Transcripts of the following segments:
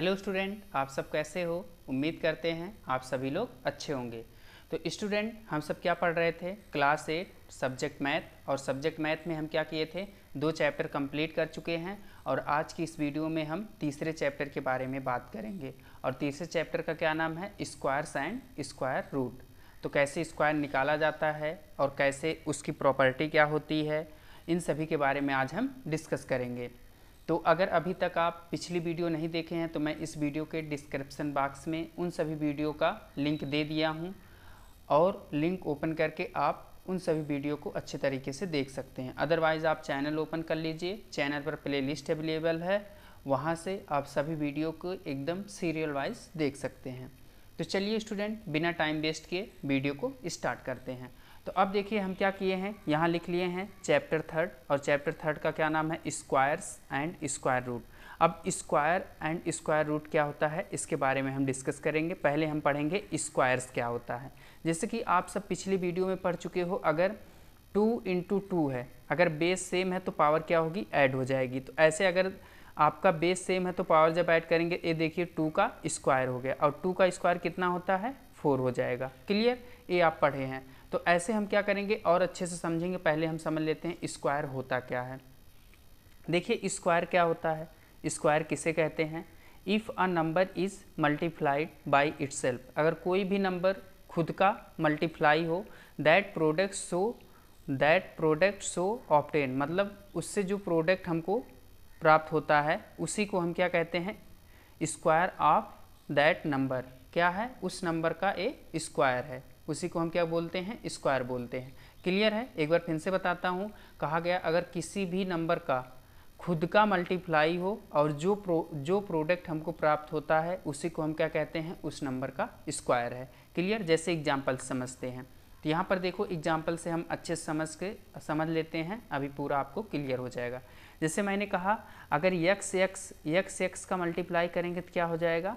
hello student आप सब कैसे हो उम्मीद करते हैं आप सभी लोग अच्छे होंगे तो स्टूडेंट हम सब क्या पढ़ रहे थे क्लास एट सब्जेक्ट मैथ और सब्जेक्ट मैथ में हम क्या किए थे दो चैप्टर कंप्लीट कर चुके हैं और आज की इस वीडियो में हम तीसरे चैप्टर के बारे में बात करेंगे और तीसरे चैप्टर का क्या नाम है स्क्वायर्स एंड स्क्वायर रूट तो कैसे स्क्वायर निकाला जाता है और कैसे उसकी प्रॉपर्टी क्या होती है इन सभी के बारे में आज हम डिस्कस करेंगे तो अगर अभी तक आप पिछली वीडियो नहीं देखे हैं तो मैं इस वीडियो के डिस्क्रिप्सन बॉक्स में उन सभी वीडियो का लिंक दे दिया हूँ और लिंक ओपन करके आप उन सभी वीडियो को अच्छे तरीके से देख सकते हैं अदरवाइज़ आप चैनल ओपन कर लीजिए चैनल पर लिस्ट अवेलेबल है वहाँ से आप सभी वीडियो को एकदम सीरियल वाइज देख सकते हैं तो चलिए स्टूडेंट बिना टाइम वेस्ट किए वीडियो को स्टार्ट करते हैं तो अब देखिए हम क्या किए हैं यहाँ लिख लिए हैं चैप्टर थर्ड और चैप्टर थर्ड का क्या नाम है स्क्वायर्स एंड स्क्वायर रूट अब स्क्वायर एंड स्क्वायर रूट क्या होता है इसके बारे में हम डिस्कस करेंगे पहले हम पढ़ेंगे स्क्वायर्स क्या होता है जैसे कि आप सब पिछली वीडियो में पढ़ चुके हो अगर टू इंटू टू है अगर बेस सेम है तो पावर क्या होगी ऐड हो जाएगी तो ऐसे अगर आपका बेस सेम है तो पावर जब ऐड करेंगे ये देखिए टू का स्क्वायर हो गया और टू का स्क्वायर कितना होता है फोर हो जाएगा क्लियर ये आप पढ़े हैं तो ऐसे हम क्या करेंगे और अच्छे से समझेंगे पहले हम समझ लेते हैं स्क्वायर होता क्या है देखिए स्क्वायर क्या होता है स्क्वायर किसे कहते हैं if a number is multiplied by its अगर कोई भी नंबर खुद का मल्टीप्लाई हो that product so that product so obtained मतलब उससे जो प्रोडक्ट हमको प्राप्त होता है उसी को हम क्या कहते हैं स्क्वायर ऑफ दैट नंबर क्या है उस नंबर का ए स्क्वायर है उसी को हम क्या बोलते हैं स्क्वायर बोलते हैं क्लियर है एक बार फिर से बताता हूँ कहा गया अगर किसी भी नंबर का खुद का मल्टीप्लाई हो और जो प्रो जो प्रोडक्ट हमको प्राप्त होता है उसी को हम क्या कहते हैं उस नंबर का स्क्वायर है क्लियर जैसे एग्जाम्पल समझते हैं तो यहाँ पर देखो एग्जाम्पल से हम अच्छे समझ के समझ लेते हैं अभी पूरा आपको क्लियर हो जाएगा जैसे मैंने कहा अगर यक्स यक्स यक्स यक्स का मल्टीप्लाई करेंगे तो क्या हो जाएगा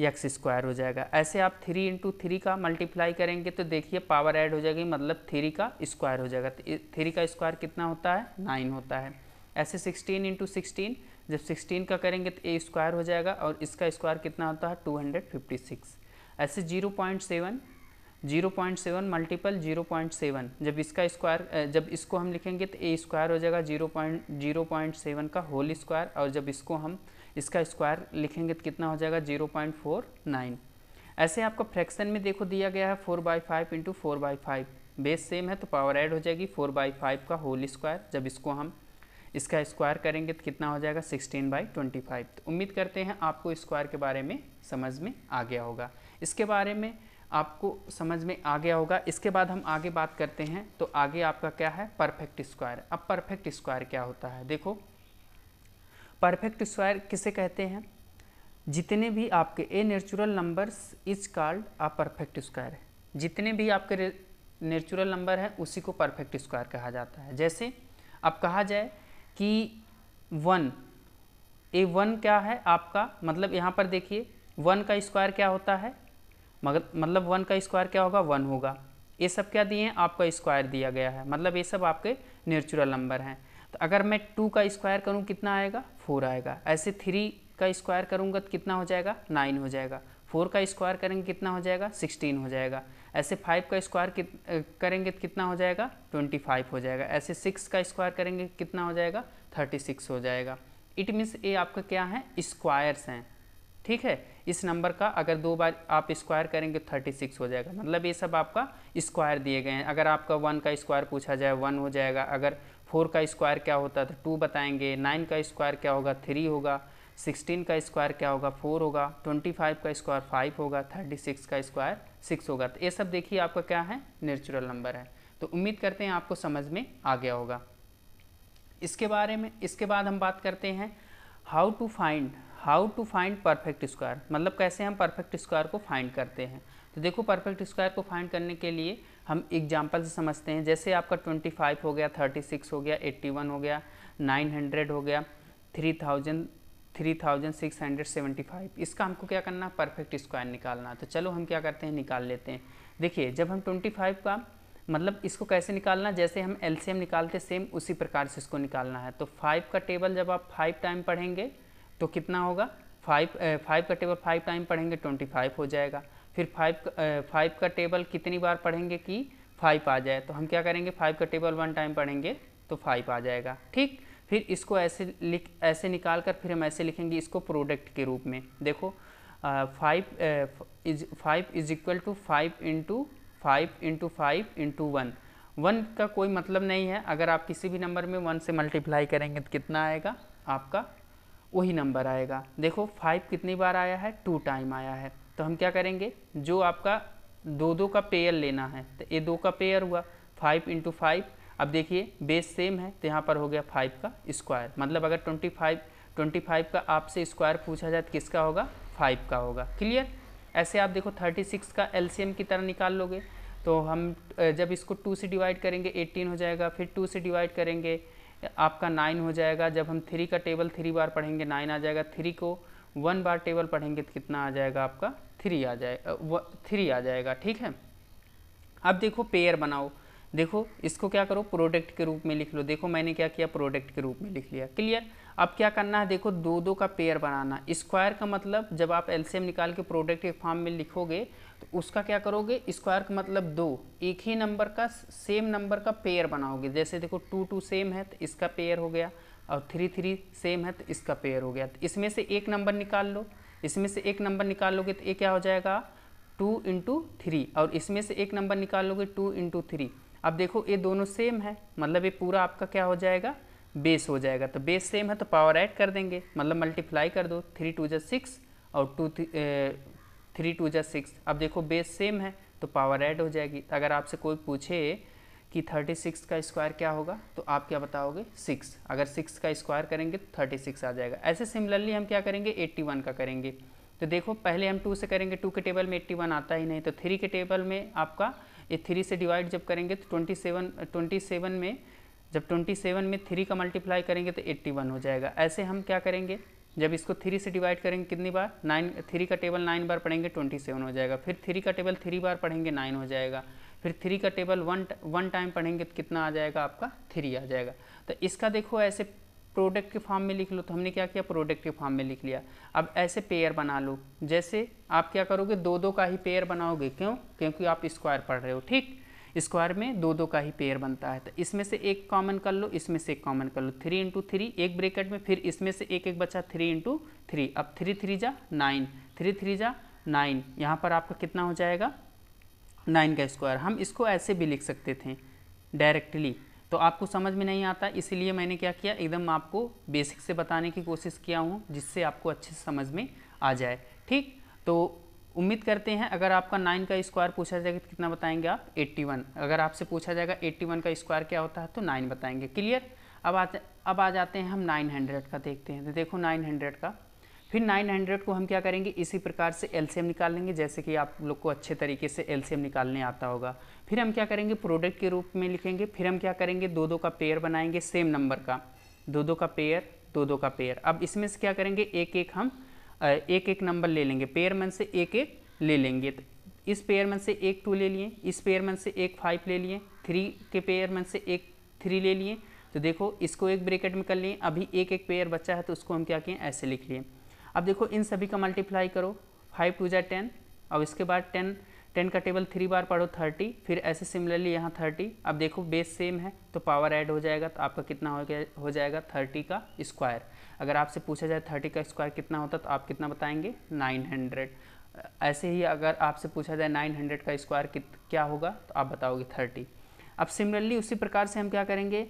एक्स स्क्वायर हो जाएगा ऐसे आप थ्री इंटू थ्री का मल्टीप्लाई करेंगे तो देखिए पावर ऐड हो जाएगी मतलब थ्री का स्क्वायर हो जाएगा थ्री तो का स्क्वायर कितना होता है नाइन होता है ऐसे सिक्सटीन इंटू सिक्सटीन जब सिक्सटीन का करेंगे तो ए स्क्वायर हो जाएगा और इसका स्क्वायर कितना होता है टू हंड्रेड फिफ्टी सिक्स ऐसे zero point seven zero point seven multiple zero point seven जब इसका स्क्वायर जब इसको हम लिखेंगे तो ए स्क्वायर हो जाएगा zero point zero point seven का होल स्क्वायर और जब इसको हम इसका स्क्वायर लिखेंगे तो कितना हो जाएगा जीरो पॉइंट फोर नाइन ऐसे आपका फ्रैक्शन में देखो दिया गया है four by five into four by five base same है तो पावर ऐड हो जाएगी फोर बाई फाइव का होल स्क्वायर जब इसको हम इसका स्क्वायर करेंगे तो कितना हो जाएगा सिक्सटीन बाई ट्वेंटी फाइव तो उम्मीद करते हैं आपको स्क्वायर के बारे में समझ में आ गया होगा इसके बारे में आपको समझ में आ गया होगा इसके बाद हम आगे बात करते हैं तो आगे आपका क्या है परफेक्ट स्क्वायर अब परफेक्ट स्क्वायर क्या होता है देखो परफेक्ट स्क्वायर किसे कहते हैं जितने भी आपके a natural numbers is called a perfect square है जितने भी आपके नेचुरल नंबर हैं उसी को परफेक्ट स्क्वायर कहा जाता है जैसे अब कहा जाए कि वन ए वन क्या है आपका मतलब यहाँ पर देखिए वन का स्क्वायर क्या होता है मगर मतलब वन का स्क्वायर क्या होगा वन होगा ये सब क्या दिए हैं आपका स्क्वायर दिया गया है मतलब ये सब आपके नेचुरल नंबर हैं तो अगर मैं टू का स्क्वायर करूँ कितना आएगा फोर आएगा ऐसे थ्री का स्क्वायर करूँगा तो कितना हो जाएगा नाइन हो जाएगा फोर का स्क्वायर करेंगे कितना हो जाएगा सिक्सटीन हो जाएगा ऐसे फाइव का स्क्वायर करेंगे तो कितना हो जाएगा ट्वेंटी फाइव हो जाएगा ऐसे सिक्स का स्क्वायर करेंगे कितना हो जाएगा थर्टी सिक्स हो जाएगा इट मीन्स ये आपका क्या है स्क्वायर्स हैं ठीक है इस नंबर का अगर दो बार आप स्क्वायर करेंगे तो थर्टी सिक्स हो जाएगा मतलब ये सब आपका स्क्वायर दिए गए हैं अगर आपका वन का स्क्वायर पूछा जाए वन हो जाएगा अगर फोर का स्क्वायर क्या होता है तो टू बताएंगे नाइन का स्क्वायर क्या होगा थ्री होगा सिक्सटीन का स्क्वायर क्या होगा फोर होगा ट्वेंटी फाइव का स्क्वायर फाइव होगा थर्टी सिक्स का स्क्वायर सिक्स होगा तो ये सब देखिए आपका क्या है नेचुरल नंबर है तो उम्मीद करते हैं आपको समझ में आ गया होगा इसके बारे में इसके बाद हम बात करते हैं how to find how to find perfect square मतलब कैसे हम परफेक्ट स्क्वायर को फाइंड करते हैं तो देखो परफेक्ट स्क्वायर को फाइंड करने के लिए हम एग्जाम्पल से समझते हैं जैसे आपका 25 हो गया 36 हो गया 81 हो गया 900 हो गया 3000 3675 इसका हमको क्या करना परफेक्ट स्क्वायर निकालना तो चलो हम क्या करते हैं निकाल लेते हैं देखिए जब हम 25 का मतलब इसको कैसे निकालना जैसे हम एम निकालते सेम उसी प्रकार से इसको निकालना है तो फाइव का टेबल जब आप फाइव टाइम पढ़ेंगे तो कितना होगा फाइव फाइव का टेबल फाइव टाइम पढ़ेंगे फाइव हो जाएगा फिर फाइव फाइव का टेबल कितनी बार पढ़ेंगे कि फाइव आ जाए तो हम क्या करेंगे फाइव का टेबल वन टाइम पढ़ेंगे तो फाइव आ जाएगा ठीक फिर इसको ऐसे लिख ऐसे निकाल कर फिर हम ऐसे लिखेंगे इसको प्रोडक्ट के रूप में देखो five is five is equal to five into five into five into one one का कोई मतलब नहीं है अगर आप किसी भी नंबर में वन से मल्टीप्लाई करेंगे तो कितना आएगा आपका वही नंबर आएगा देखो फाइव कितनी बार आया है टू टाइम आया है तो हम क्या करेंगे जो आपका दो दो का पेयर लेना है तो ये दो का पेयर हुआ फाइव इंटू फाइव अब देखिए बेस सेम है तो यहाँ पर हो गया फाइव का स्क्वायर मतलब अगर ट्वेंटी फाइव ट्वेंटी फाइव का आपसे स्क्वायर पूछा जाए तो किसका होगा फाइव का होगा क्लियर ऐसे आप देखो थर्टी सिक्स का एम की तरह निकाल लोगे तो हम जब इसको टू से डिवाइड करेंगे एट्टीन हो जाएगा फिर टू से डिवाइड करेंगे आपका नाइन हो जाएगा जब हम थ्री का टेबल थ्री बार पढ़ेंगे नाइन आ जाएगा थ्री को वन बार टेबल पढ़ेंगे तो कितना आ जाएगा आपका थ्री आ जाएगा थ्री आ जाएगा ठीक है अब देखो पेयर बनाओ देखो इसको क्या करो प्रोडक्ट के रूप में लिख लो देखो मैंने क्या किया प्रोडक्ट के रूप में लिख लिया क्लियर अब क्या करना है देखो दो दो का पेयर बनाना स्क्वायर का मतलब जब आप एलसीएम निकाल के प्रोडक्ट के फॉर्म में लिखोगे तो उसका क्या करोगे स्क्वायर का मतलब दो एक ही नंबर का सेम नंबर का पेयर बनाओगे जैसे देखो टू टू सेम है तो इसका पेयर हो गया और थ्री थ्री सेम है तो इसका पेयर हो गया तो इसमें से एक नंबर निकाल लो इसमें से एक नंबर निकाल लोगे तो ये क्या हो जाएगा टू इंटू थ्री और इसमें से एक नंबर निकाल लोगे टू इंटू थ्री अब देखो ये दोनों सेम है मतलब ये पूरा आपका क्या हो जाएगा बेस हो जाएगा तो बेस सेम है तो पावर ऐड कर देंगे मतलब मल्टीप्लाई कर दो थ्री टू जै सिक्स और टू थ्री टू जै सिक्स अब देखो बेस सेम है तो पावर ऐड हो जाएगी तो अगर आपसे कोई पूछे कि 36 का स्क्वायर क्या होगा तो आप क्या बताओगे 6 अगर 6 का स्क्वायर करेंगे तो 36 आ जाएगा ऐसे सिमिलरली हम क्या करेंगे 81 का करेंगे तो देखो पहले हम 2 से करेंगे 2 के टेबल में 81 आता ही नहीं तो 3 के टेबल में आपका ये 3 से डिवाइड जब करेंगे तो 27 27 में जब 27 में 3 का मल्टीप्लाई करेंगे तो 81 हो जाएगा ऐसे हम क्या करेंगे जब इसको थ्री से डिवाइड करेंगे कितनी बार नाइन थ्री का टेबल नाइन बार पढ़ेंगे ट्वेंटी सेवन हो जाएगा फिर थ्री का टेबल थ्री बार पढ़ेंगे नाइन हो जाएगा फिर थ्री का टेबल वन वन टाइम पढ़ेंगे तो कितना आ जाएगा आपका थ्री आ जाएगा तो इसका देखो ऐसे प्रोडक्ट के फॉर्म में लिख लो तो हमने क्या किया प्रोडक्ट के फॉर्म में लिख लिया अब ऐसे पेयर बना लो जैसे आप क्या करोगे दो दो का ही पेयर बनाओगे क्यों क्योंकि आप स्क्वायर पढ़ रहे हो ठीक स्क्वायर में दो दो का ही पेयर बनता है तो इसमें से एक कॉमन कर लो इसमें से एक कॉमन कर लो थ्री इंटू थ्री एक ब्रेकेट में फिर इसमें से एक एक बचा थ्री इंटू थ्री अब थ्री थ्री जा नाइन थ्री थ्री जा नाइन यहाँ पर आपका कितना हो जाएगा नाइन का स्क्वायर हम इसको ऐसे भी लिख सकते थे डायरेक्टली तो आपको समझ में नहीं आता इसीलिए मैंने क्या किया एकदम आपको बेसिक से बताने की कोशिश किया हूँ जिससे आपको अच्छे से समझ में आ जाए ठीक तो उम्मीद करते हैं अगर आपका नाइन का स्क्वायर पूछा जाएगा तो कितना बताएंगे आप 81 अगर आपसे पूछा जाएगा 81 का स्क्वायर क्या होता है तो नाइन बताएंगे क्लियर अब आ अब आ जाते हैं हम 900 का देखते हैं तो देखो 900 का फिर 900 को हम क्या करेंगे इसी प्रकार से एलसीएम निकाल लेंगे जैसे कि आप लोग को अच्छे तरीके से एलसीएम निकालने आता होगा फिर हम क्या करेंगे प्रोडक्ट के रूप में लिखेंगे फिर हम क्या करेंगे दो दो का पेयर बनाएंगे सेम नंबर का दो दो का पेयर दो दो का पेयर अब इसमें से क्या करेंगे एक एक हम एक एक नंबर ले लेंगे मन से एक एक ले लेंगे तो इस मन से एक टू ले लिए इस मन से एक फाइव ले लिए थ्री के मन से एक थ्री ले लिए तो देखो इसको एक ब्रेकेट में कर लिए अभी एक एक पेयर बचा है तो उसको हम क्या किए ऐसे लिख लिए अब देखो इन सभी का मल्टीप्लाई करो फाइव टू जै टेन अब इसके बाद टेन टेन का टेबल थ्री बार पढ़ो थर्टी फिर ऐसे सिमिलरली यहाँ थर्टी अब देखो बेस सेम है तो पावर ऐड हो जाएगा तो आपका कितना हो गया हो जाएगा थर्टी का स्क्वायर अगर आपसे पूछा जाए थर्टी का स्क्वायर कितना होता तो आप कितना बताएंगे नाइन हंड्रेड ऐसे ही अगर आपसे पूछा जाए नाइन हंड्रेड का स्क्वायर क्या होगा तो आप बताओगे थर्टी अब सिमिलरली उसी प्रकार से हम क्या करेंगे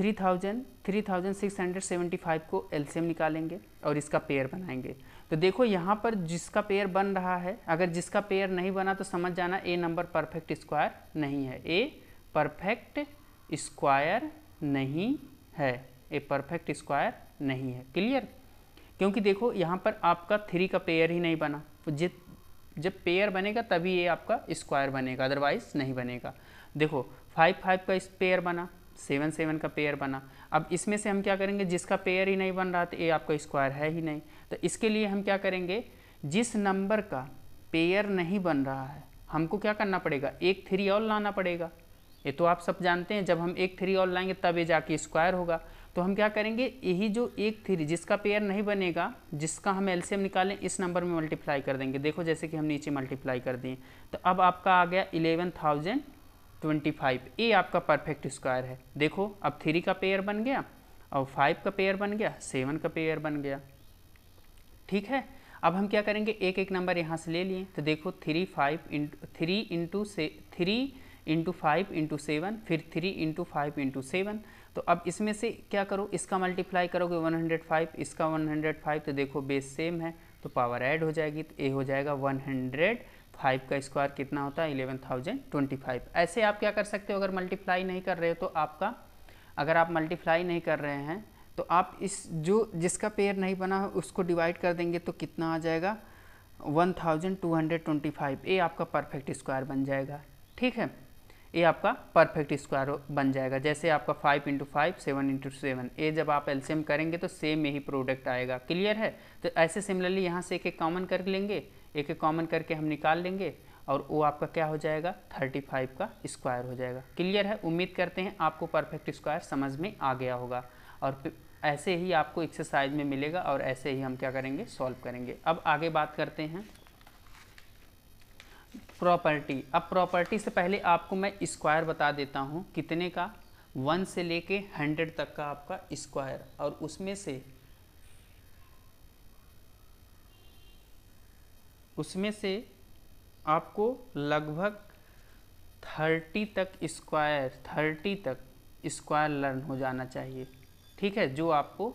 three thousand three thousand six hundred seventy five को एल्शियम निकालेंगे और इसका पेयर बनाएंगे तो देखो यहाँ पर जिसका पेयर बन रहा है अगर जिसका पेयर नहीं बना तो समझ जाना ए नंबर परफेक्ट स्क्वायर नहीं है ए परफेक्ट स्क्वायर नहीं है ए परफेक्ट स्क्वायर नहीं है क्लियर क्योंकि देखो यहाँ पर आपका थ्री का पेयर ही नहीं बना जित जब पेयर बनेगा तभी ये आपका स्क्वायर बनेगा अदरवाइज नहीं बनेगा देखो फाइव फाइव का पेयर बना सेवन सेवन का पेयर बना अब इसमें से हम क्या करेंगे जिसका पेयर ही नहीं बन रहा तो ये आपका स्क्वायर है ही नहीं तो इसके लिए हम क्या करेंगे जिस नंबर का पेयर नहीं बन रहा है हमको क्या करना पड़ेगा एक थ्री और लाना पड़ेगा ये तो आप सब जानते हैं जब हम एक थ्री और लाएंगे तब ये जाके स्क्वायर होगा तो हम क्या करेंगे यही जो एक थ्री जिसका पेयर नहीं बनेगा जिसका हम एलसीएम निकालें इस नंबर में मल्टीप्लाई कर देंगे देखो जैसे कि हम नीचे मल्टीप्लाई कर दिए तो अब आपका आ गया इलेवन थाउजेंड ट्वेंटी फाइव ये आपका परफेक्ट स्क्वायर है देखो अब थ्री का पेयर बन गया और फाइव का पेयर बन गया सेवन का पेयर बन गया ठीक है अब हम क्या करेंगे एक एक नंबर यहाँ से ले लिए तो देखो three five into three into से three into five into seven फिर three into five into seven तो अब इसमें से क्या करो इसका मल्टीप्लाई करोगे 105 इसका 105 तो देखो बेस सेम है तो पावर ऐड हो जाएगी तो ए हो जाएगा हंड्रेड फाइव का स्क्वायर कितना होता है इलेवन थाउजेंड ट्वेंटी फाइव ऐसे आप क्या कर सकते हो अगर मल्टीप्लाई नहीं कर रहे हो तो आपका अगर आप मल्टीप्लाई नहीं कर रहे हैं तो आप इस जो जिसका पेयर नहीं बना उसको डिवाइड कर देंगे तो कितना आ जाएगा one thousand two hundred twenty five ये आपका परफेक्ट स्क्वायर बन जाएगा ठीक है ये आपका परफेक्ट स्क्वायर बन जाएगा जैसे आपका five into five seven into seven ये जब आप एलसीएम करेंगे तो सेम यही प्रोडक्ट आएगा क्लियर है तो ऐसे सिमिलरली यहाँ से एक एक कॉमन कर लेंगे एक एक कॉमन करके हम निकाल लेंगे और वो आपका क्या हो जाएगा 35 का स्क्वायर हो जाएगा क्लियर है उम्मीद करते हैं आपको परफेक्ट स्क्वायर समझ में आ गया होगा और ऐसे ही आपको एक्सरसाइज में मिलेगा और ऐसे ही हम क्या करेंगे सॉल्व करेंगे अब आगे बात करते हैं प्रॉपर्टी अब प्रॉपर्टी से पहले आपको मैं स्क्वायर बता देता हूँ कितने का वन से लेके हंड्रेड तक का आपका स्क्वायर और उसमें से उसमें से आपको लगभग थर्टी तक स्क्वायर थर्टी तक स्क्वायर लर्न हो जाना चाहिए ठीक है जो आपको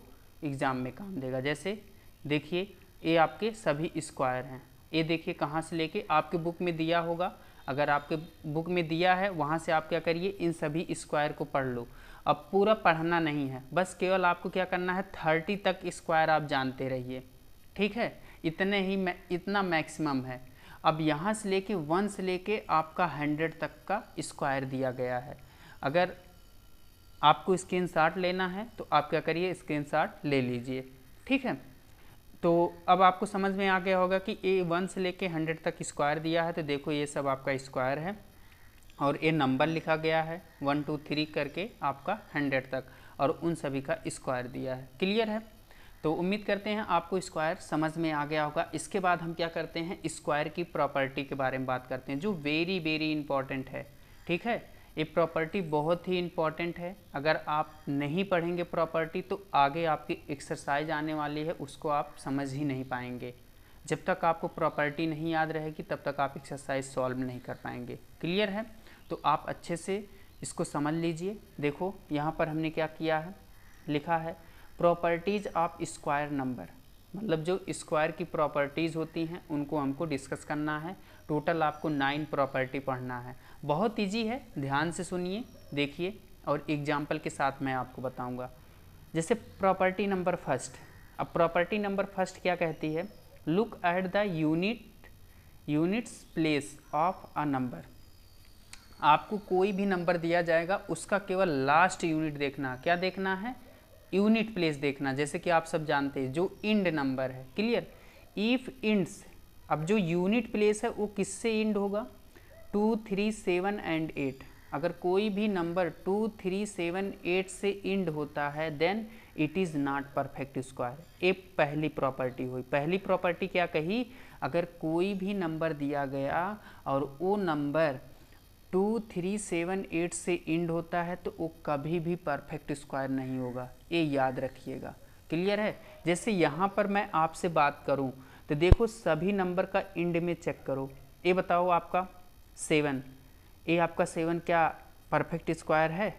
एग्ज़ाम में काम देगा जैसे देखिए ये आपके सभी स्क्वायर हैं ये देखिए कहाँ से लेके आपके बुक में दिया होगा अगर आपके बुक में दिया है वहाँ से आप क्या करिए इन सभी स्क्वायर को पढ़ लो अब पूरा पढ़ना नहीं है बस केवल आपको क्या करना है थर्टी तक स्क्वायर आप जानते रहिए ठीक है इतने ही इतना मैक्सिमम है अब यहाँ से लेके वन से लेके आपका हंड्रेड तक का स्क्वायर दिया गया है अगर आपको स्क्रीन लेना है तो आप क्या करिए स्क्रीन ले लीजिए ठीक है तो अब आपको समझ में आ गया होगा कि ए वन से लेके हंड्रेड तक स्क्वायर दिया है तो देखो ये सब आपका स्क्वायर है और ये नंबर लिखा गया है वन टू थ्री करके आपका हंड्रेड तक और उन सभी का स्क्वायर दिया है क्लियर है तो उम्मीद करते हैं आपको स्क्वायर समझ में आ गया होगा इसके बाद हम क्या करते हैं स्क्वायर की प्रॉपर्टी के बारे में बात करते हैं जो वेरी वेरी इंपॉर्टेंट है ठीक है ये प्रॉपर्टी बहुत ही इम्पॉर्टेंट है अगर आप नहीं पढ़ेंगे प्रॉपर्टी तो आगे आपकी एक्सरसाइज आने वाली है उसको आप समझ ही नहीं पाएंगे जब तक आपको प्रॉपर्टी नहीं याद रहेगी तब तक आप एक्सरसाइज सॉल्व नहीं कर पाएंगे क्लियर है तो आप अच्छे से इसको समझ लीजिए देखो यहाँ पर हमने क्या किया है लिखा है प्रॉपर्टीज़ ऑफ स्क्वायर नंबर मतलब जो स्क्वायर की प्रॉपर्टीज़ होती हैं उनको हमको डिस्कस करना है टोटल आपको नाइन प्रॉपर्टी पढ़ना है बहुत ईजी है ध्यान से सुनिए देखिए और एग्जाम्पल के साथ मैं आपको बताऊँगा जैसे प्रॉपर्टी नंबर फर्स्ट अब प्रॉपर्टी नंबर फर्स्ट क्या कहती है look at the unit units place of a number आपको कोई भी नंबर दिया जाएगा उसका केवल लास्ट यूनिट देखना क्या देखना है यूनिट प्लेस देखना जैसे कि आप सब जानते हैं जो इंड नंबर है क्लियर इफ़ इंड्स अब जो यूनिट प्लेस है वो किससे इंड होगा two three seven and eight अगर कोई भी number two three seven eight से इंड होता है then it is not perfect square ये पहली प्रॉपर्टी हुई पहली प्रॉपर्टी क्या कही अगर कोई भी नंबर दिया गया और वो number two three seven eight से इंड होता है तो वो कभी भी परफेक्ट स्क्वायर नहीं होगा ये याद रखिएगा क्लियर है जैसे यहाँ पर मैं आपसे बात करूँ तो देखो सभी नंबर का इंड में चेक करो ये बताओ आपका सेवन ये आपका सेवन क्या परफेक्ट स्क्वायर है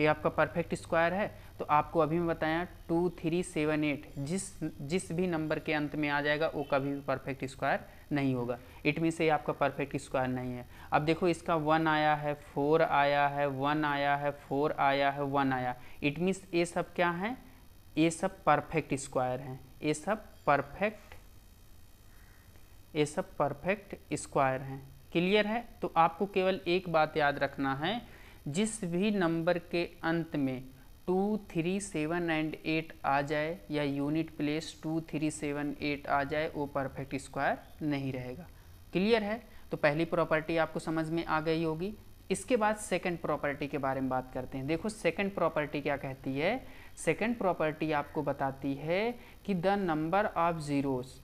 ये आपका परफेक्ट स्क्वायर है तो आपको अभी मैं बताया टू थ्री सेवन एट जिस जिस भी नंबर के अंत में आ जाएगा वो कभी भी परफेक्ट स्क्वायर नहीं होगा इट मीन से आपका परफेक्ट स्क्वायर नहीं है अब देखो इसका वन आया है फोर आया है वन आया है फोर आया है वन आया इट मीन्स ये सब क्या है ये सब परफेक्ट स्क्वायर हैं ये सब परफेक्ट ये सब परफेक्ट स्क्वायर हैं क्लियर है तो आपको केवल एक बात याद रखना है जिस भी नंबर के अंत में two three seven and eight आ जाए या unit place two three seven eight आ जाए वो परफेक्ट स्क्वायर नहीं रहेगा क्लियर है तो पहली प्रॉपर्टी आपको समझ में आ गई होगी इसके बाद सेकंड प्रॉपर्टी के बारे में बात करते हैं देखो सेकंड प्रॉपर्टी क्या कहती है सेकंड प्रॉपर्टी आपको बताती है कि the number of zeros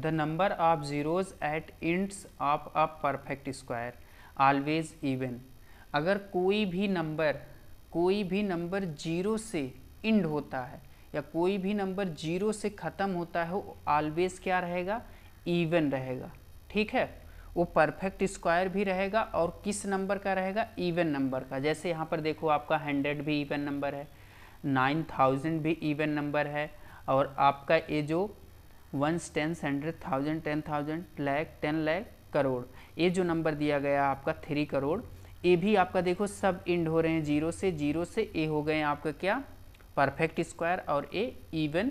the number of zeros at ends of a perfect square always even अगर कोई भी नंबर कोई भी नंबर जीरो से इंड होता है या कोई भी नंबर जीरो से ख़त्म होता है वो ऑलवेज क्या रहेगा इवन रहेगा ठीक है वो परफेक्ट स्क्वायर भी रहेगा और किस नंबर का रहेगा इवन नंबर का जैसे यहाँ पर देखो आपका हंड्रेड भी इवन नंबर है नाइन थाउजेंड भी इवन नंबर है और आपका ये जो ones tens hundred thousand ten thousand lakh ten lakh crore ये जो नंबर दिया गया आपका थ्री करोड़ ए भी आपका देखो सब इंड हो रहे हैं जीरो से जीरो से ए हो गए आपका क्या परफेक्ट स्क्वायर और ए इवन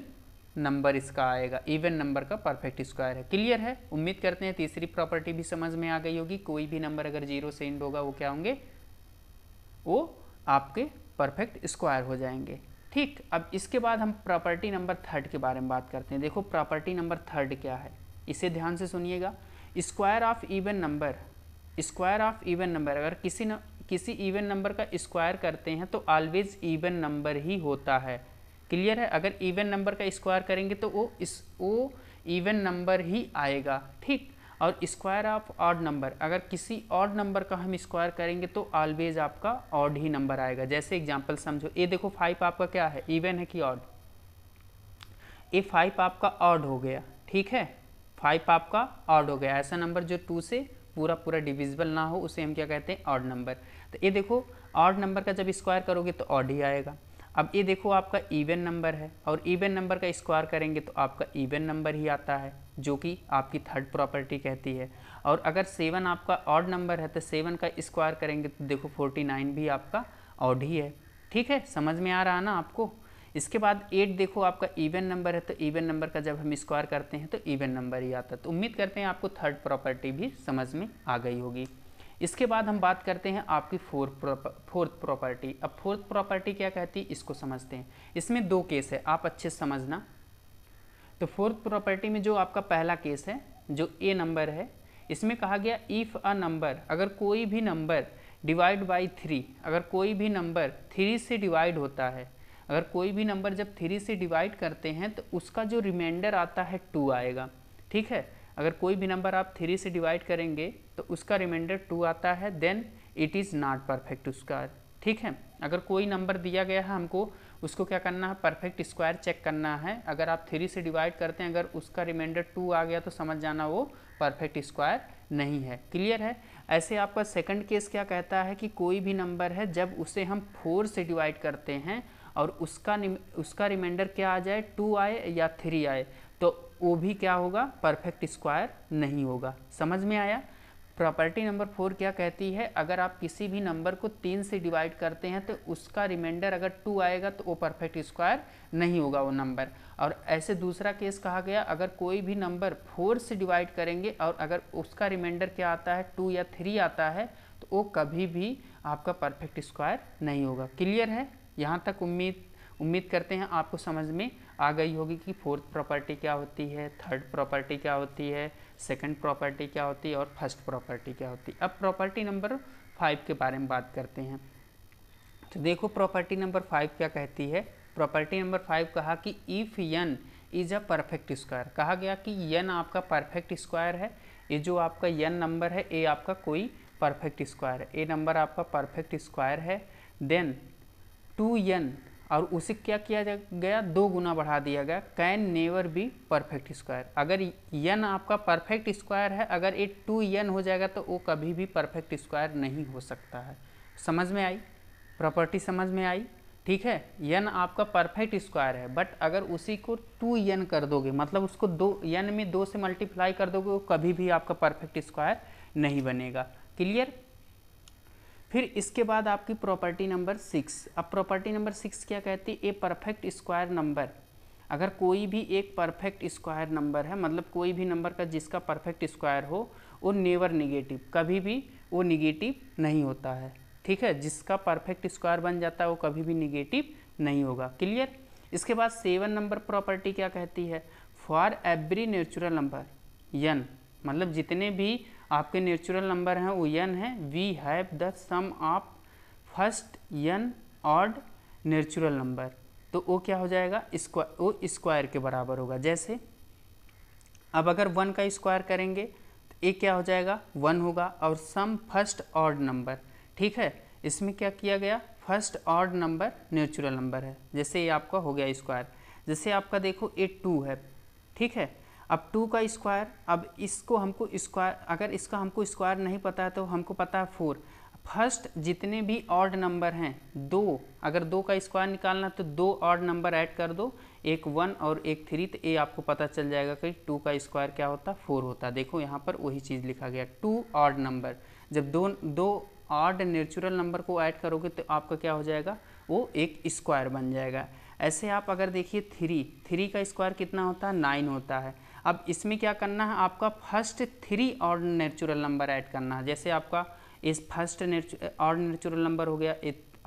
नंबर इसका आएगा इवन नंबर का परफेक्ट स्क्वायर है क्लियर है उम्मीद करते हैं तीसरी प्रॉपर्टी भी समझ में आ गई होगी कोई भी नंबर अगर जीरो से इंड होगा वो क्या होंगे वो आपके परफेक्ट स्क्वायर हो जाएंगे ठीक अब इसके बाद हम प्रॉपर्टी नंबर थर्ड के बारे में बात करते हैं देखो प्रॉपर्टी नंबर थर्ड क्या है इसे ध्यान से सुनिएगा square of even number square of even number अगर किसी न किसी इवन नंबर का स्क्वायर करते हैं तो ऑलवेज इवन नंबर ही होता है क्लियर है अगर इवन नंबर का स्क्वायर करेंगे तो वो इस वो इवन नंबर ही आएगा ठीक और स्क्वायर ऑफ ऑड नंबर अगर किसी ऑड नंबर का हम स्क्वायर करेंगे तो ऑलवेज आपका ऑड ही नंबर आएगा जैसे एग्जांपल समझो ये देखो फाइव आपका क्या है इवन है कि ऑड ये फाइव आपका ऑड हो गया ठीक है फाइव आपका ऑड हो गया ऐसा नंबर जो टू से पूरा पूरा डिविजिबल ना हो उसे हम क्या कहते हैं ऑड नंबर तो ये देखो ऑड नंबर का जब स्क्वायर करोगे तो ऑड ही आएगा अब ये देखो आपका इवन नंबर है और इवन नंबर का स्क्वायर करेंगे तो आपका इवन नंबर ही आता है जो कि आपकी थर्ड प्रॉपर्टी कहती है और अगर सेवन आपका ऑड नंबर है तो सेवन का स्क्वायर करेंगे तो देखो फोर्टी नाइन भी आपका ऑड ही है ठीक है समझ में आ रहा ना आपको इसके बाद एट देखो आपका इवन नंबर है तो इवन नंबर का जब हम स्क्वायर करते हैं तो इवन नंबर ही आता है तो उम्मीद करते हैं आपको थर्ड प्रॉपर्टी भी समझ में आ गई होगी इसके बाद हम बात करते हैं आपकी फोर्थ फोर्थ प्रॉपर्टी अब फोर्थ प्रॉपर्टी क्या कहती है इसको समझते हैं इसमें दो केस है आप अच्छे से समझना तो फोर्थ प्रॉपर्टी में जो आपका पहला केस है जो ए नंबर है इसमें कहा गया इफ़ अ नंबर अगर कोई भी नंबर डिवाइड बाई थ्री अगर कोई भी नंबर थ्री से डिवाइड होता है अगर कोई भी नंबर जब थ्री से डिवाइड करते हैं तो उसका जो रिमाइंडर आता है टू आएगा ठीक है अगर कोई भी नंबर आप थ्री से डिवाइड करेंगे तो उसका रिमाइंडर टू आता है then it is not perfect उसका ठीक है अगर कोई नंबर दिया गया है हमको उसको क्या करना है परफेक्ट स्क्वायर चेक करना है अगर आप थ्री से डिवाइड करते हैं अगर उसका रिमाइंडर टू आ गया तो समझ जाना वो परफेक्ट स्क्वायर नहीं है क्लियर है ऐसे आपका सेकंड केस क्या कहता है कि कोई भी नंबर है जब उसे हम फोर से डिवाइड करते हैं और उसका उसका रिमाइंडर क्या आ जाए टू आए या थ्री आए तो वो भी क्या होगा परफेक्ट स्क्वायर नहीं होगा समझ में आया प्रॉपर्टी नंबर फोर क्या कहती है अगर आप किसी भी नंबर को तीन से डिवाइड करते हैं तो उसका रिमाइंडर अगर टू आएगा तो वो परफेक्ट स्क्वायर नहीं होगा वो नंबर और ऐसे दूसरा केस कहा गया अगर कोई भी नंबर फोर से डिवाइड करेंगे और अगर उसका रिमाइंडर क्या आता है टू या थ्री आता है तो वो कभी भी आपका परफेक्ट स्क्वायर नहीं होगा क्लियर है यहाँ तक उम्मीद उम्मीद करते हैं आपको समझ में आ गई होगी कि फोर्थ प्रॉपर्टी क्या होती है थर्ड प्रॉपर्टी क्या होती है सेकंड प्रॉपर्टी क्या होती है और फर्स्ट प्रॉपर्टी क्या होती है अब प्रॉपर्टी नंबर फाइव के बारे में बात करते हैं तो देखो प्रॉपर्टी नंबर फाइव क्या कहती है प्रॉपर्टी नंबर फाइव कहा कि if n is a perfect square कहा गया कि यन आपका परफेक्ट स्क्वायर है ये जो आपका यन नंबर है ए आपका कोई परफेक्ट स्क्वायर है ए नंबर आपका परफेक्ट स्क्वायर है देन टू एन और उसे क्या किया गया दो गुना बढ़ा दिया गया can never be perfect square अगर यन आपका परफेक्ट स्क्वायर है अगर ये टू एन हो जाएगा तो वो कभी भी परफेक्ट स्क्वायर नहीं हो सकता है समझ में आई प्रॉपर्टी समझ में आई ठीक है यन आपका परफेक्ट स्क्वायर है बट अगर उसी को टू एन कर दोगे मतलब उसको दो यन में दो से मल्टीप्लाई कर दोगे वो कभी भी आपका परफेक्ट स्क्वायर नहीं बनेगा क्लियर फिर इसके बाद आपकी प्रॉपर्टी नंबर सिक्स अब प्रॉपर्टी नंबर सिक्स क्या कहती है ए परफेक्ट स्क्वायर नंबर अगर कोई भी एक परफेक्ट स्क्वायर नंबर है मतलब कोई भी नंबर का जिसका परफेक्ट स्क्वायर हो वो नेवर निगेटिव कभी भी वो निगेटिव नहीं होता है ठीक है जिसका परफेक्ट स्क्वायर बन जाता है वो कभी भी निगेटिव नहीं होगा क्लियर इसके बाद सेवन नंबर प्रॉपर्टी क्या कहती है for every natural number n मतलब जितने भी आपके नेचुरल नंबर हैं वो यन है we have the sum of first n odd natural number तो वो क्या हो जाएगा स्क्वायर वो स्क्वायर के बराबर होगा जैसे अब अगर वन का स्क्वायर करेंगे तो ये क्या हो जाएगा वन होगा और सम फर्स्ट ऑड नंबर ठीक है इसमें क्या किया गया first odd number natural number है जैसे ये आपका हो गया स्क्वायर जैसे आपका देखो ए टू है ठीक है अब टू का स्क्वायर अब इसको हमको स्क्वायर अगर इसका हमको स्क्वायर नहीं पता है तो हमको पता है फोर फर्स्ट जितने भी ऑर्ड नंबर हैं दो अगर दो का स्क्वायर निकालना तो दो ऑड नंबर ऐड कर दो एक वन और एक थ्री तो ये आपको पता चल जाएगा कि टू का स्क्वायर क्या होता फोर होता देखो यहाँ पर वही चीज़ लिखा गया टू ऑड नंबर जब दो दो ऑर्ड नेचुरल नंबर को ऐड करोगे तो आपका क्या हो जाएगा वो एक स्क्वायर बन जाएगा ऐसे आप अगर देखिए थ्री थ्री का स्क्वायर कितना होता है नाइन होता है अब इसमें क्या करना है आपका फर्स्ट थ्री और नेचुरल नंबर ऐड करना है जैसे आपका इस फर्स्ट और नेचुरल नंबर हो गया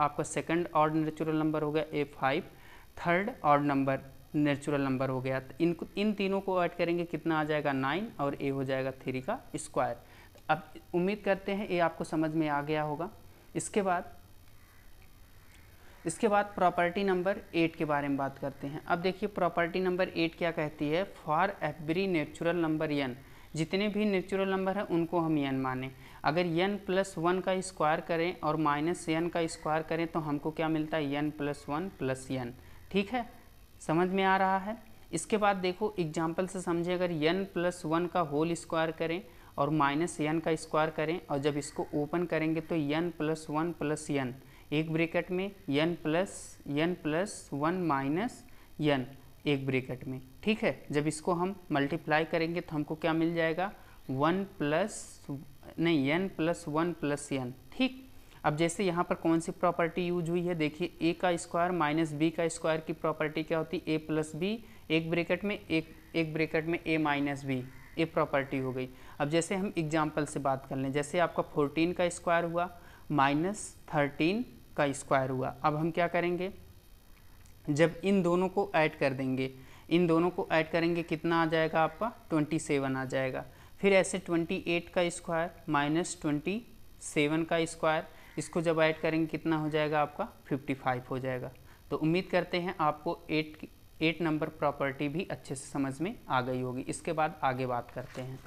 आपका सेकंड और नेचुरल नंबर हो गया ए फाइव थर्ड और नंबर नेचुरल नंबर हो गया तो इन इन तीनों को ऐड करेंगे कितना आ जाएगा नाइन और ए हो जाएगा थ्री का स्क्वायर अब उम्मीद करते हैं ये आपको समझ में आ गया होगा इसके बाद इसके बाद प्रॉपर्टी नंबर एट के बारे में बात करते हैं अब देखिए प्रॉपर्टी नंबर एट क्या कहती है for every natural number n जितने भी नेचुरल नंबर हैं उनको हम यन माने अगर यन प्लस वन का स्क्वायर करें और माइनस यन का स्क्वायर करें तो हमको क्या मिलता है n plus one plus n ठीक है समझ में आ रहा है इसके बाद देखो एग्जाम्पल से समझे अगर यन प्लस वन का होल स्क्वायर करें और माइनस यन का स्क्वायर करें और जब इसको ओपन करेंगे तो n plus one plus n एक ब्रेकेट में n plus n plus one minus n एक ब्रेकेट में ठीक है जब इसको हम मल्टीप्लाई करेंगे तो हमको क्या मिल जाएगा वन प्लस नहीं n plus one plus n ठीक अब जैसे यहाँ पर कौन सी प्रॉपर्टी यूज हुई है देखिए ए का स्क्वायर माइनस बी का स्क्वायर की प्रॉपर्टी क्या होती है ए प्लस बी एक ब्रेकेट में एक एक ब्रेकेट में ए माइनस बी ये प्रॉपर्टी हो गई अब जैसे हम एग्जाम्पल से बात कर लें जैसे आपका फोर्टीन का स्क्वायर हुआ माइनस थर्टीन का स्क्वायर हुआ अब हम क्या करेंगे जब इन दोनों को ऐड कर देंगे इन दोनों को ऐड करेंगे कितना आ जाएगा आपका ट्वेंटी सेवन आ जाएगा फिर ऐसे ट्वेंटी एट का स्क्वायर माइनस ट्वेंटी सेवन का स्क्वायर इसको जब ऐड करेंगे कितना हो जाएगा आपका फिफ्टी फाइव हो जाएगा तो उम्मीद करते हैं आपको एट एट नंबर प्रॉपर्टी भी अच्छे से समझ में आ गई होगी इसके बाद आगे बात करते हैं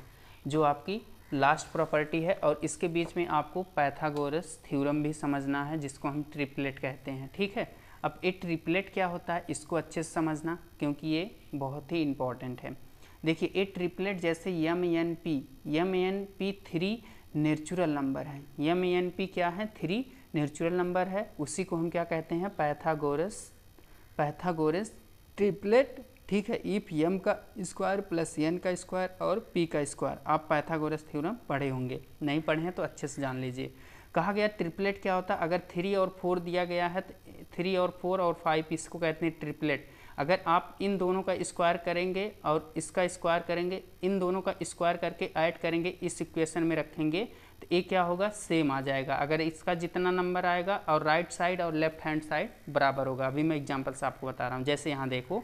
जो आपकी लास्ट प्रॉपर्टी है और इसके बीच में आपको पैथागोरस थ्योरम भी समझना है जिसको हम ट्रिपलेट कहते हैं ठीक है अब ये ट्रिपलेट क्या होता है इसको अच्छे से समझना क्योंकि ये बहुत ही इम्पॉर्टेंट है देखिए ये ट्रिपलेट जैसे m n p m n p three natural number है यम एन पी क्या है थ्री नेचुरल नंबर है उसी को हम क्या कहते हैं पैथागोरस पैथागोरस ट्रिपलेट ठीक है इफ यम का स्क्वायर प्लस एन का स्क्वायर और पी का स्क्वायर आप पैथागोरस थ्योरम पढ़े होंगे नहीं पढ़े हैं तो अच्छे से जान लीजिए कहा गया ट्रिपलेट क्या होता है अगर थ्री और फोर दिया गया है तो थ्री और फोर और फाइव इसको कहते हैं ट्रिपलेट अगर आप इन दोनों का स्क्वायर करेंगे और इसका स्क्वायर करेंगे इन दोनों का स्क्वायर करके ऐड करेंगे इस इक्वेशन में रखेंगे तो ये क्या होगा सेम आ जाएगा अगर इसका जितना नंबर आएगा और राइट साइड और लेफ्ट हैंड साइड बराबर होगा अभी मैं एग्जाम्पल से आपको बता रहा हूँ जैसे यहाँ देखो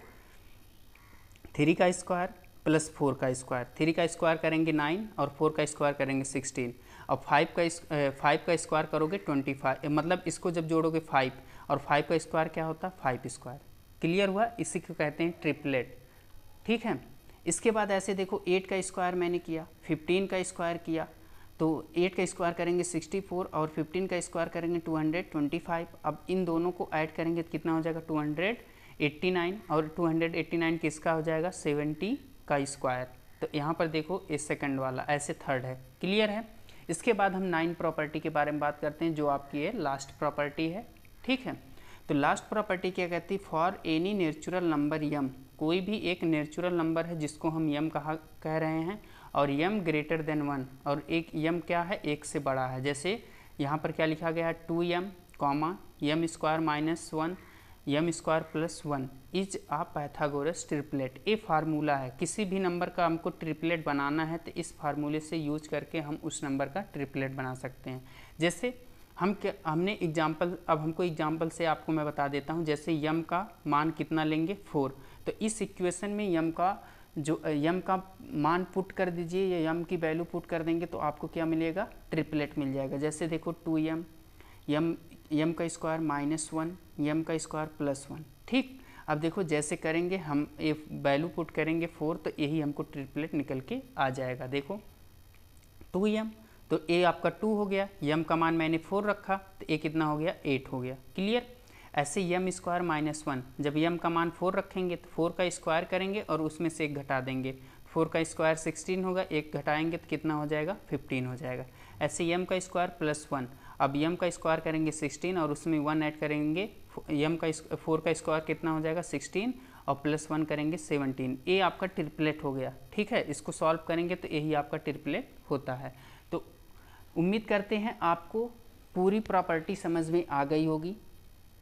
थ्री का स्क्वायर प्लस फोर का स्क्वायर थ्री का स्क्वायर करेंगे नाइन और फोर का स्क्वायर करेंगे सिक्सटीन और फाइव का फाइव का स्क्वायर करोगे ट्वेंटी फाइव मतलब इसको जब जोड़ोगे फाइव और फाइव का स्क्वायर क्या होता है फाइव स्क्वायर क्लियर हुआ इसी को कहते हैं ट्रिपलेट ठीक है इसके बाद ऐसे देखो एट का स्क्वायर मैंने किया फिफ्टीन का स्क्वायर किया तो एट का स्क्वायर करेंगे सिक्सटी फोर और फिफ्टीन का स्क्वायर करेंगे टू हंड्रेड ट्वेंटी फाइव अब इन दोनों को ऐड करेंगे तो कितना हो जाएगा टू हंड्रेड 89 और 289 किसका हो जाएगा 70 का स्क्वायर तो यहाँ पर देखो ये सेकंड वाला ऐसे थर्ड है क्लियर है इसके बाद हम नाइन प्रॉपर्टी के बारे में बात करते हैं जो आपकी है लास्ट प्रॉपर्टी है ठीक है तो लास्ट प्रॉपर्टी क्या कहती है for any natural number m कोई भी एक नेचुरल नंबर है जिसको हम यम कहा कह रहे हैं और यम ग्रेटर देन वन और एक यम क्या है एक से बड़ा है जैसे यहाँ पर क्या लिखा गया है two m comma m square minus one m square plus one is a Pythagoras triplet ये फार्मूला है किसी भी नंबर का हमको ट्रिपलेट बनाना है तो इस फार्मूले से यूज करके हम उस नंबर का ट्रिपलेट बना सकते हैं जैसे हम हमने एग्जाम्पल अब हमको एग्जाम्पल से आपको मैं बता देता हूँ जैसे यम का मान कितना लेंगे फोर तो इस इक्वेशन में यम का जो यम का मान पुट कर दीजिए या यम की वैल्यू पुट कर देंगे तो आपको क्या मिलेगा ट्रिपलेट मिल जाएगा जैसे देखो टू यम यम यम का स्क्वायर माइनस वन यम का स्क्वायर प्लस वन ठीक अब देखो जैसे करेंगे हम ये वैल्यू पुट करेंगे फोर तो यही हमको ट्रिपलेट निकल के आ जाएगा देखो टू यम तो ए आपका टू हो गया यम का मान मैंने फोर रखा तो ए कितना हो गया एट हो गया क्लियर ऐसे यम स्क्वायर माइनस वन जब यम का मान फोर रखेंगे तो फोर का स्क्वायर करेंगे और उसमें से एक घटा देंगे फोर का स्क्वायर सिक्सटीन होगा एक घटाएंगे तो कितना हो जाएगा फिफ्टीन हो जाएगा ऐसे यम का स्क्वायर प्लस वन अब यम का स्क्वायर करेंगे सिक्सटीन और उसमें वन ऐड करेंगे यम का फोर का स्क्वायर कितना हो जाएगा सिक्सटीन और प्लस वन करेंगे सेवनटीन ए आपका ट्रिपलेट हो गया ठीक है इसको सॉल्व करेंगे तो यही आपका ट्रिपलेट होता है तो उम्मीद करते हैं आपको पूरी प्रॉपर्टी समझ में आ गई होगी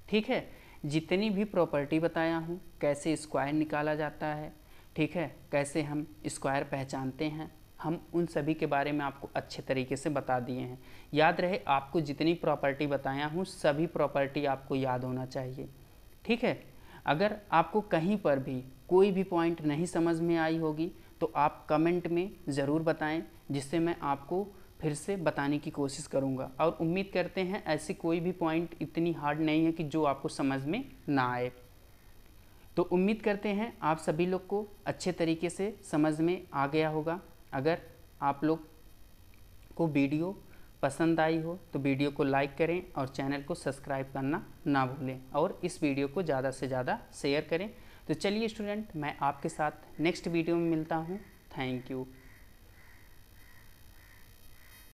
ठीक है जितनी भी प्रॉपर्टी बताया हूँ कैसे स्क्वायर निकाला जाता है ठीक है कैसे हम स्क्वायर पहचानते हैं हम उन सभी के बारे में आपको अच्छे तरीके से बता दिए हैं याद रहे आपको जितनी प्रॉपर्टी बताया हूँ सभी प्रॉपर्टी आपको याद होना चाहिए ठीक है अगर आपको कहीं पर भी कोई भी पॉइंट नहीं समझ में आई होगी तो आप कमेंट में ज़रूर बताएं जिससे मैं आपको फिर से बताने की कोशिश करूंगा और उम्मीद करते हैं ऐसी कोई भी पॉइंट इतनी हार्ड नहीं है कि जो आपको समझ में ना आए तो उम्मीद करते हैं आप सभी लोग को अच्छे तरीके से समझ में आ गया होगा अगर आप लोग को वीडियो पसंद आई हो तो वीडियो को लाइक करें और चैनल को सब्सक्राइब करना ना भूलें और इस वीडियो को ज़्यादा से ज़्यादा शेयर करें तो चलिए स्टूडेंट मैं आपके साथ नेक्स्ट वीडियो में मिलता हूँ थैंक यू